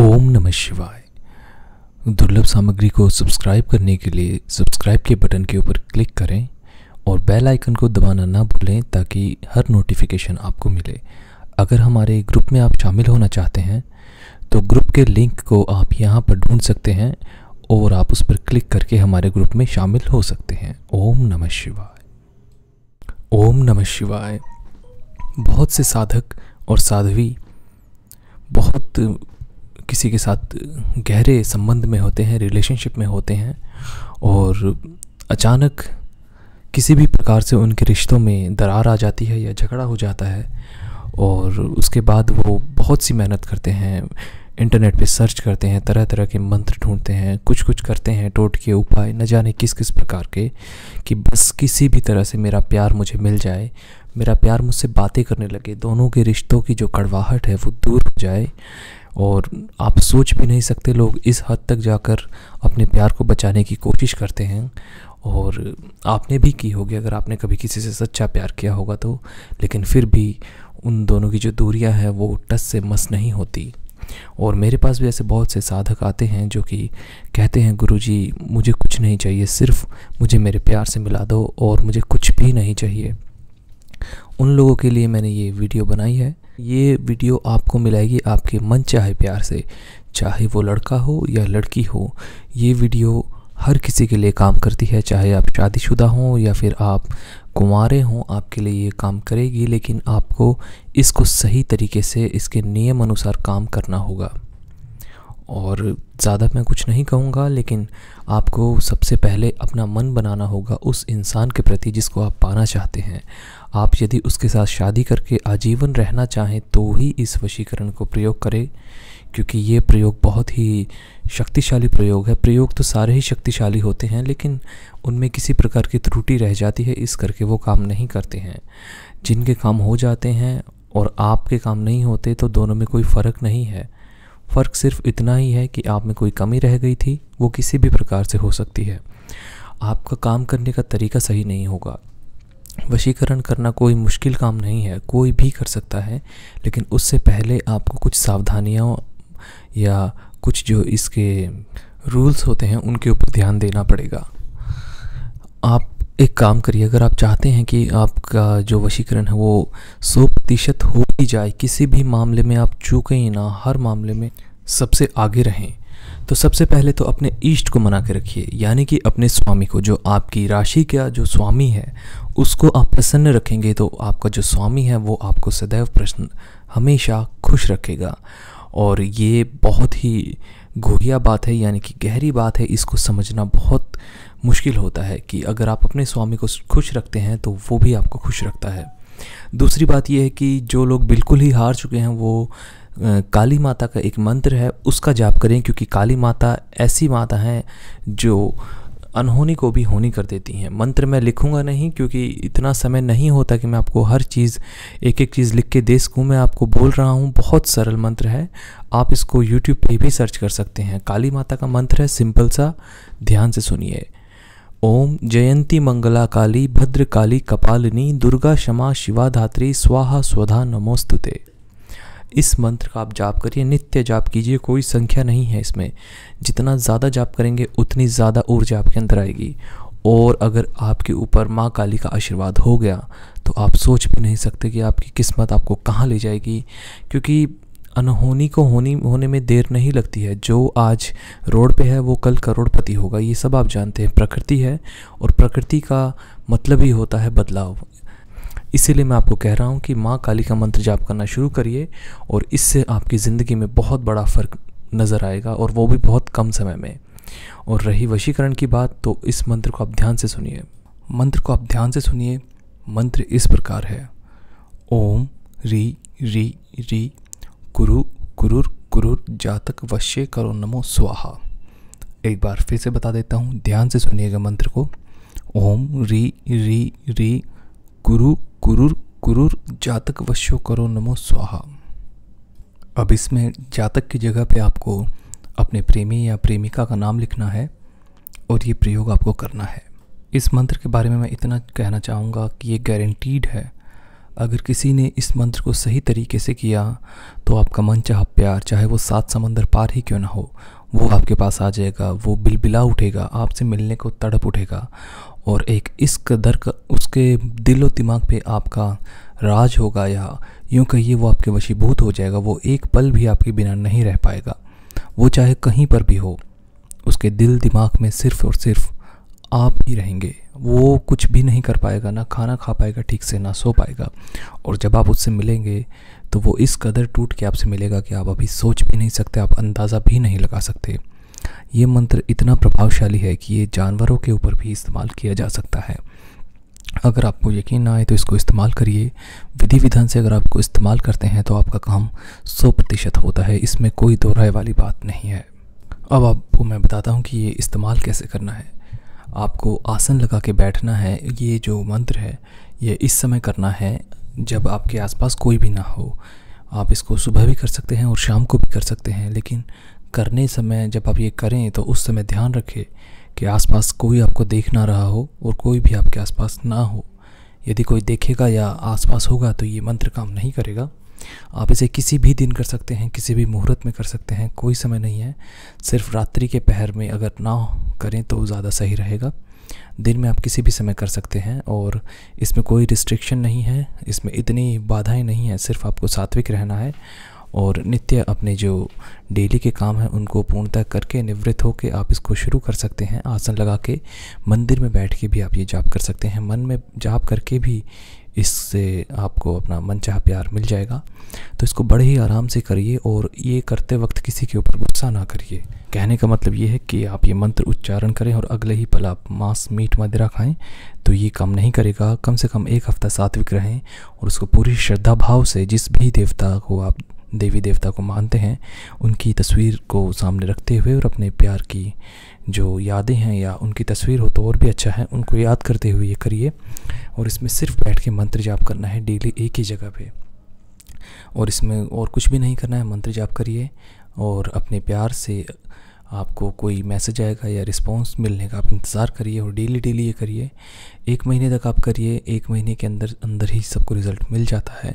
ओम नमः शिवाय दुर्लभ सामग्री को सब्सक्राइब करने के लिए सब्सक्राइब के बटन के ऊपर क्लिक करें और बेल आइकन को दबाना ना भूलें ताकि हर नोटिफिकेशन आपको मिले अगर हमारे ग्रुप में आप शामिल होना चाहते हैं तो ग्रुप के लिंक को आप यहाँ पर ढूंढ सकते हैं और आप उस पर क्लिक करके हमारे ग्रुप में शामिल हो सकते हैं ओम नमः शिवाय ओम नमः शिवाय बहुत से साधक और साध्वी बहुत किसी के साथ गहरे संबंध में होते हैं रिलेशनशिप में होते हैं और अचानक किसी भी प्रकार से उनके रिश्तों में दरार आ जाती है या झगड़ा हो जाता है और उसके बाद वो बहुत सी मेहनत करते हैं इंटरनेट पे सर्च करते हैं तरह तरह के मंत्र ढूंढते हैं कुछ कुछ करते हैं टोट के उपाय न जाने किस किस प्रकार के कि बस किसी भी तरह से मेरा प्यार मुझे मिल जाए मेरा प्यार मुझसे बातें करने लगे दोनों के रिश्तों की जो कड़वाहट है वो दूर हो जाए और आप सोच भी नहीं सकते लोग इस हद तक जाकर अपने प्यार को बचाने की कोशिश करते हैं और आपने भी की होगी अगर आपने कभी किसी से सच्चा प्यार किया होगा तो लेकिन फिर भी उन दोनों की जो दूरियां हैं वो टस से मस नहीं होती और मेरे पास भी ऐसे बहुत से साधक आते हैं जो कि कहते हैं गुरु मुझे कुछ नहीं चाहिए सिर्फ मुझे मेरे प्यार से मिला दो और मुझे कुछ भी नहीं चाहिए उन लोगों के लिए मैंने ये वीडियो बनाई है ये वीडियो आपको मिलाएगी आपके मन चाहे प्यार से चाहे वो लड़का हो या लड़की हो ये वीडियो हर किसी के लिए काम करती है चाहे आप शादीशुदा हों या फिर आप कुंवारे हों आपके लिए ये काम करेगी लेकिन आपको इसको सही तरीके से इसके नियम अनुसार काम करना होगा और ज़्यादा मैं कुछ नहीं कहूँगा लेकिन आपको सबसे पहले अपना मन बनाना होगा उस इंसान के प्रति जिसको आप पाना चाहते हैं आप यदि उसके साथ शादी करके आजीवन रहना चाहें तो ही इस वशीकरण को प्रयोग करें क्योंकि ये प्रयोग बहुत ही शक्तिशाली प्रयोग है प्रयोग तो सारे ही शक्तिशाली होते हैं लेकिन उनमें किसी प्रकार की त्रुटि रह जाती है इस करके वो काम नहीं करते हैं जिनके काम हो जाते हैं और आपके काम नहीं होते तो दोनों में कोई फ़र्क नहीं है फ़र्क सिर्फ इतना ही है कि आप में कोई कमी रह गई थी वो किसी भी प्रकार से हो सकती है आपका काम करने का तरीका सही नहीं होगा वशीकरण करना कोई मुश्किल काम नहीं है कोई भी कर सकता है लेकिन उससे पहले आपको कुछ सावधानियाँ या कुछ जो इसके रूल्स होते हैं उनके ऊपर ध्यान देना पड़ेगा आप एक काम करिए अगर आप चाहते हैं कि आपका जो वशीकरण है वो सौ प्रतिशत हो ही जाए किसी भी मामले में आप चूकें ही ना हर मामले में सबसे आगे रहें तो सबसे पहले तो अपने ईष्ट को मना के रखिए यानी कि अपने स्वामी को जो आपकी राशि का जो स्वामी है उसको आप प्रसन्न रखेंगे तो आपका जो स्वामी है वो आपको सदैव प्रसन्न हमेशा खुश रखेगा और ये बहुत ही घोहिया बात है यानी कि गहरी बात है इसको समझना बहुत मुश्किल होता है कि अगर आप अपने स्वामी को खुश रखते हैं तो वो भी आपको खुश रखता है दूसरी बात यह है कि जो लोग बिल्कुल ही हार चुके हैं वो काली माता का एक मंत्र है उसका जाप करें क्योंकि काली माता ऐसी माता हैं जो अनहोनी को भी होनी कर देती हैं मंत्र मैं लिखूंगा नहीं क्योंकि इतना समय नहीं होता कि मैं आपको हर चीज़ एक एक चीज़ लिख के दे सकूँ मैं आपको बोल रहा हूँ बहुत सरल मंत्र है आप इसको यूट्यूब पे भी सर्च कर सकते हैं काली माता का मंत्र है सिंपल सा ध्यान से सुनिए ओम जयंती मंगला काली भद्र काली कपालिनी दुर्गा क्षमा शिवाधात्री स्वाहा स्वधा नमोस्तुते इस मंत्र का आप जाप करिए नित्य जाप कीजिए कोई संख्या नहीं है इसमें जितना ज़्यादा जाप करेंगे उतनी ज़्यादा ऊर्जा आपके अंदर आएगी और अगर आपके ऊपर माँ काली का आशीर्वाद हो गया तो आप सोच भी नहीं सकते कि आपकी किस्मत आपको कहाँ ले जाएगी क्योंकि अनहोनी को होनी होने में देर नहीं लगती है जो आज रोड पे है वो कल करोड़पति होगा ये सब आप जानते हैं प्रकृति है और प्रकृति का मतलब ही होता है बदलाव इसीलिए मैं आपको कह रहा हूँ कि माँ काली का मंत्र जाप करना शुरू करिए और इससे आपकी ज़िंदगी में बहुत बड़ा फ़र्क नज़र आएगा और वो भी बहुत कम समय में और रही वशीकरण की बात तो इस मंत्र को आप ध्यान से सुनिए मंत्र को आप ध्यान से सुनिए मंत्र इस प्रकार है ओम री री री कुरु कुरुर कुरुर जातक वश्य करो नमो स्वाहा एक बार फिर से बता देता हूँ ध्यान से सुनिएगा मंत्र को ओम री री री कुरु गुरुर गुरुर जातक वश्यो करो नमो स्वाहा अब इसमें जातक की जगह पे आपको अपने प्रेमी या प्रेमिका का नाम लिखना है और ये प्रयोग आपको करना है इस मंत्र के बारे में मैं इतना कहना चाहूँगा कि ये गारंटीड है अगर किसी ने इस मंत्र को सही तरीके से किया तो आपका मन चाह प्यार चाहे वो सात समंदर पार ही क्यों ना हो वो आपके पास आ जाएगा वो बिलबिला उठेगा आपसे मिलने को तड़प उठेगा और एक इस कदर का उसके दिल और दिमाग पे आपका राज होगा या यूँ कहिए वो आपके वशीभूत हो जाएगा वो एक पल भी आपके बिना नहीं रह पाएगा वो चाहे कहीं पर भी हो उसके दिल दिमाग में सिर्फ़ और सिर्फ़ आप ही रहेंगे वो कुछ भी नहीं कर पाएगा ना खाना खा पाएगा ठीक से ना सो पाएगा और जब आप उससे मिलेंगे तो वो इस कदर टूट के आपसे मिलेगा कि आप अभी सोच भी नहीं सकते आप अंदाज़ा भी नहीं लगा सकते ये मंत्र इतना प्रभावशाली है कि ये जानवरों के ऊपर भी इस्तेमाल किया जा सकता है अगर आपको यकीन ना आए तो इसको इस्तेमाल करिए विधि विधान से अगर आपको इस्तेमाल करते हैं तो आपका काम सौ प्रतिशत होता है इसमें कोई दोहराए वाली बात नहीं है अब आपको मैं बताता हूँ कि ये इस्तेमाल कैसे करना है आपको आसन लगा के बैठना है ये जो मंत्र है ये इस समय करना है जब आपके आसपास कोई भी ना हो आप इसको सुबह भी कर सकते हैं और शाम को भी कर सकते हैं लेकिन करने समय जब आप ये करें तो उस समय ध्यान रखें कि आसपास कोई आपको देख ना रहा हो और कोई भी आपके आसपास ना हो यदि कोई देखेगा या आसपास होगा तो ये मंत्र काम नहीं करेगा आप इसे किसी भी दिन कर सकते हैं किसी भी मुहूर्त में कर सकते हैं कोई समय नहीं है सिर्फ रात्रि के पहर में अगर ना करें तो ज़्यादा सही रहेगा दिन में आप किसी भी समय कर सकते हैं और इसमें कोई रिस्ट्रिक्शन नहीं है इसमें इतनी बाधाएं नहीं हैं सिर्फ आपको सात्विक रहना है और नित्य अपने जो डेली के काम हैं उनको पूर्णतः करके निवृत्त होकर आप इसको शुरू कर सकते हैं आसन लगा के मंदिर में बैठ के भी आप ये जाप कर सकते हैं मन में जाप करके भी इससे आपको अपना मनचाह प्यार मिल जाएगा तो इसको बड़े ही आराम से करिए और ये करते वक्त किसी के ऊपर गुस्सा ना करिए कहने का मतलब ये है कि आप ये मंत्र उच्चारण करें और अगले ही पल आप मांस मीट मदिरा खाएं तो ये कम नहीं करेगा कम से कम एक हफ़्ता सात्विक रहें और उसको पूरी श्रद्धा भाव से जिस भी देवता को आप देवी देवता को मानते हैं उनकी तस्वीर को सामने रखते हुए और अपने प्यार की जो यादें हैं या उनकी तस्वीर हो तो और भी अच्छा है उनको याद करते हुए ये करिए और इसमें सिर्फ बैठ के मंत्र जाप करना है डेली एक ही जगह पे और इसमें और कुछ भी नहीं करना है मंत्र जाप करिए और अपने प्यार से आपको कोई मैसेज आएगा या रिस्पॉन्स मिलने का आप इंतज़ार करिए और डेली डेली ये करिए एक महीने तक आप करिए एक महीने के अंदर अंदर ही सबको रिज़ल्ट मिल जाता है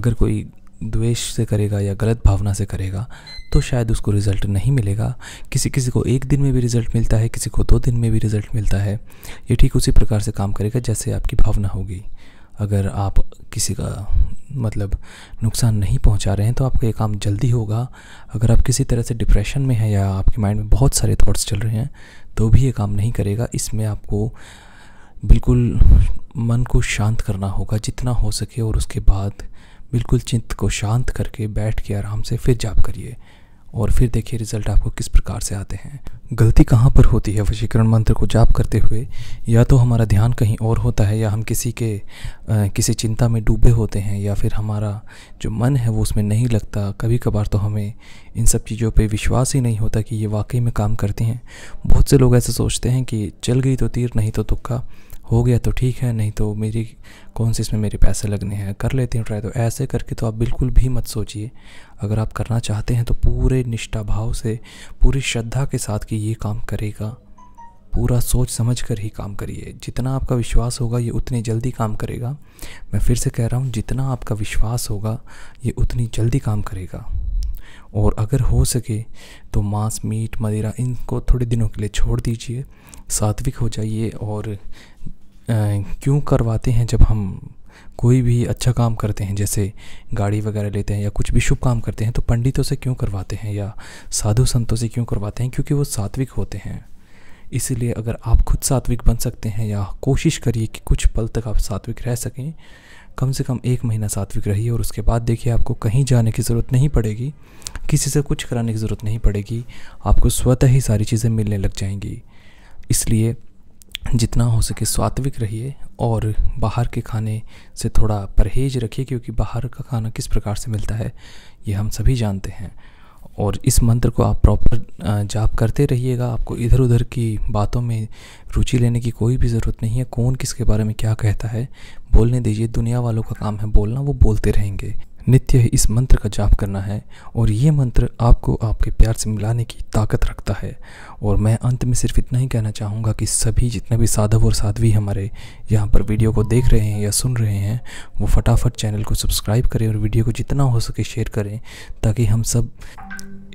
अगर कोई द्वेष से करेगा या गलत भावना से करेगा तो शायद उसको रिज़ल्ट नहीं मिलेगा किसी किसी को एक दिन में भी रिज़ल्ट मिलता है किसी को दो दिन में भी रिज़ल्ट मिलता है ये ठीक उसी प्रकार से काम करेगा जैसे आपकी भावना होगी अगर आप किसी का मतलब नुकसान नहीं पहुंचा रहे हैं तो आपका ये काम जल्दी होगा अगर आप किसी तरह से डिप्रेशन में हैं या आपके माइंड में बहुत सारे थॉट्स चल रहे हैं तो भी ये काम नहीं करेगा इसमें आपको बिल्कुल मन को शांत करना होगा जितना हो सके और उसके बाद बिल्कुल चिंत को शांत करके बैठ के आराम से फिर जाप करिए और फिर देखिए रिजल्ट आपको किस प्रकार से आते हैं गलती कहाँ पर होती है वशीकरण मंत्र को जाप करते हुए या तो हमारा ध्यान कहीं और होता है या हम किसी के आ, किसी चिंता में डूबे होते हैं या फिर हमारा जो मन है वो उसमें नहीं लगता कभी कभार तो हमें इन सब चीज़ों पे विश्वास ही नहीं होता कि ये वाकई में काम करती हैं बहुत से लोग ऐसे सोचते हैं कि चल गई तो तीर नहीं तो तुक्का हो गया तो ठीक है नहीं तो मेरी कौन से इसमें मेरे पैसे लगने हैं कर लेते हैं ट्राई तो ऐसे करके तो आप बिल्कुल भी मत सोचिए अगर आप करना चाहते हैं तो पूरे निष्ठा भाव से पूरी श्रद्धा के साथ कि ये काम करेगा पूरा सोच समझ कर ही काम करिए जितना आपका विश्वास होगा ये उतनी जल्दी काम करेगा मैं फिर से कह रहा हूँ जितना आपका विश्वास होगा ये उतनी जल्दी काम करेगा और अगर हो सके तो मांस मीट मदिरा इनको थोड़े दिनों के लिए छोड़ दीजिए सात्विक हो जाइए और क्यों करवाते हैं जब हम कोई भी अच्छा काम करते हैं जैसे गाड़ी वगैरह लेते हैं या कुछ भी शुभ काम करते हैं तो पंडितों से क्यों करवाते हैं या साधु संतों से क्यों करवाते हैं क्योंकि वो सात्विक होते हैं इसलिए अगर आप खुद सात्विक बन सकते हैं या कोशिश करिए कि कुछ पल तक आप सात्विक रह सकें कम से कम एक महीना सात्विक रहिए और उसके बाद देखिए आपको कहीं जाने की ज़रूरत नहीं पड़ेगी किसी से कुछ कराने की ज़रूरत नहीं पड़ेगी आपको स्वतः ही सारी चीज़ें मिलने लग जाएंगी इसलिए जितना हो सके सात्विक रहिए और बाहर के खाने से थोड़ा परहेज रखिए क्योंकि बाहर का खाना किस प्रकार से मिलता है ये हम सभी जानते हैं और इस मंत्र को आप प्रॉपर जाप करते रहिएगा आपको इधर उधर की बातों में रुचि लेने की कोई भी ज़रूरत नहीं है कौन किसके बारे में क्या कहता है बोलने दीजिए दुनिया वालों का काम है बोलना वो बोलते रहेंगे नित्य इस मंत्र का जाप करना है और ये मंत्र आपको आपके प्यार से मिलाने की ताकत रखता है और मैं अंत में सिर्फ इतना ही कहना चाहूँगा कि सभी जितने भी साधव और साध्वी हमारे यहाँ पर वीडियो को देख रहे हैं या सुन रहे हैं वो फटाफट चैनल को सब्सक्राइब करें और वीडियो को जितना हो सके शेयर करें ताकि हम सब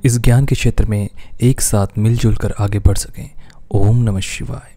इस ज्ञान के क्षेत्र में एक साथ मिलजुल कर आगे बढ़ सकें ओम नमः शिवाय